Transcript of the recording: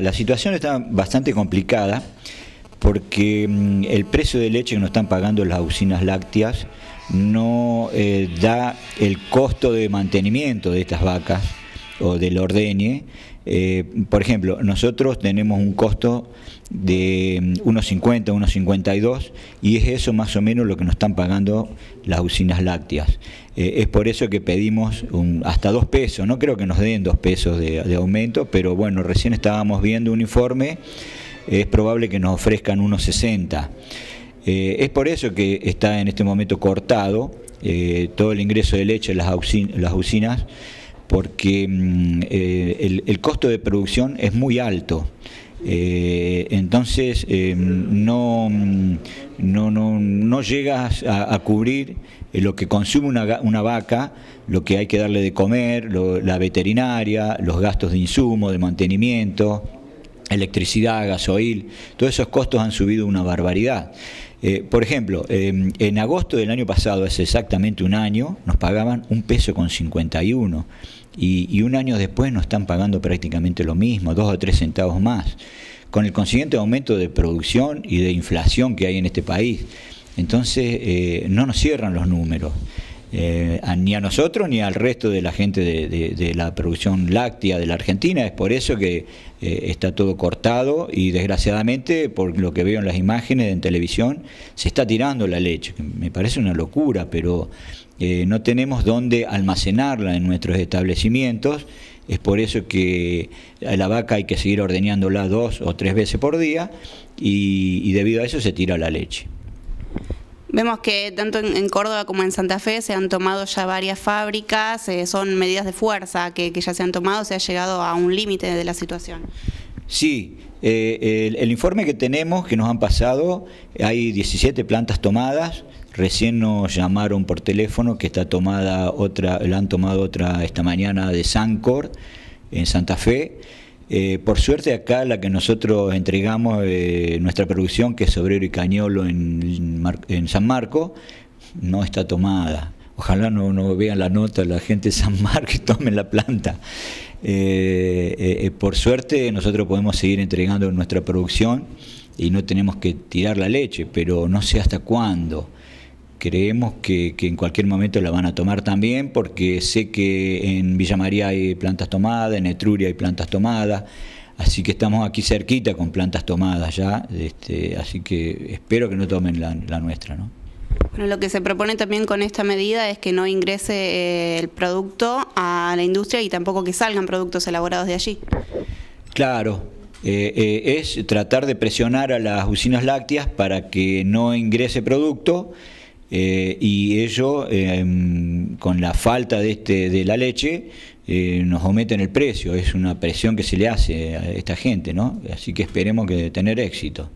La situación está bastante complicada porque mm, el precio de leche que nos están pagando las usinas lácteas no eh, da el costo de mantenimiento de estas vacas o del ordeñe eh, por ejemplo, nosotros tenemos un costo de 1.50, mm, 1.52 y es eso más o menos lo que nos están pagando las usinas lácteas. Eh, es por eso que pedimos hasta dos pesos, no creo que nos den dos pesos de, aumento, pero bueno, recién estábamos viendo un informe, es probable que nos ofrezcan 1.60 eh, es por eso que está en este momento cortado todo el ingreso de leche en las usinas porque mm, eh, el, costo de producción es muy alto. Eh, entonces eh, mm, no, no, no, llegas a, cubrir lo que consume una, vaca, lo que hay que darle de comer, la veterinaria, los gastos de insumo, de mantenimiento, electricidad, gasoil, todos esos costos han subido una barbaridad. por ejemplo, em, en agosto del año pasado, hace exactamente un año, nos pagaban un peso con 51 y, un año después nos están pagando prácticamente lo mismo, dos o tres centavos más, con el consiguiente aumento de producción y de inflación que hay en este país. Entonces, eh, no nos cierran los números. Eh, ni a nosotros ni al resto de la gente de, la producción láctea de la Argentina. Es por eso que eh, está todo cortado y desgraciadamente, por lo que veo en las imágenes en televisión, se está tirando la leche. Me parece una locura, pero eh, no tenemos dónde almacenarla en nuestros establecimientos, es por eso que a la vaca hay que seguir ordeñándola dos o tres veces por día y, debido a eso se tira la leche. Vemos que tanto en, Córdoba como en Santa Fe se han tomado ya varias fábricas, eh, son medidas de fuerza que, ya se han tomado, se ha llegado a un límite de la situación. Sí, eh, el, informe que tenemos, que nos han pasado, hay 17 plantas tomadas. Recién nos llamaron por teléfono que está tomada otra, la han tomado otra esta mañana de Sancor en Santa Fe. Eh, por suerte acá la que nosotros entregamos, eh, nuestra producción, que es Obrero y Cañolo en, San Marco, no está tomada. Ojalá no, no vean la nota la gente de San Marco y tomen la planta. Eh, eh, eh, por suerte nosotros podemos seguir entregando nuestra producción y no tenemos que tirar la leche, pero no sé hasta cuándo. Creemos que, en cualquier momento la van a tomar también, porque sé que en Villa María hay plantas tomadas, en Etruria hay plantas tomadas, así que estamos aquí cerquita con plantas tomadas ya, este, así que espero que no tomen la, la nuestra. ¿no? Bueno, lo que se propone también con esta medida es que no ingrese eh, el producto a la industria y tampoco que salgan productos elaborados de allí. Claro, eh, eh, es tratar de presionar a las usinas lácteas para que no ingrese producto y ello, em, con la falta de, este, de la leche, nos en el precio. Es una presión que se le hace a esta gente, ¿no? Así que esperemos que tener éxito.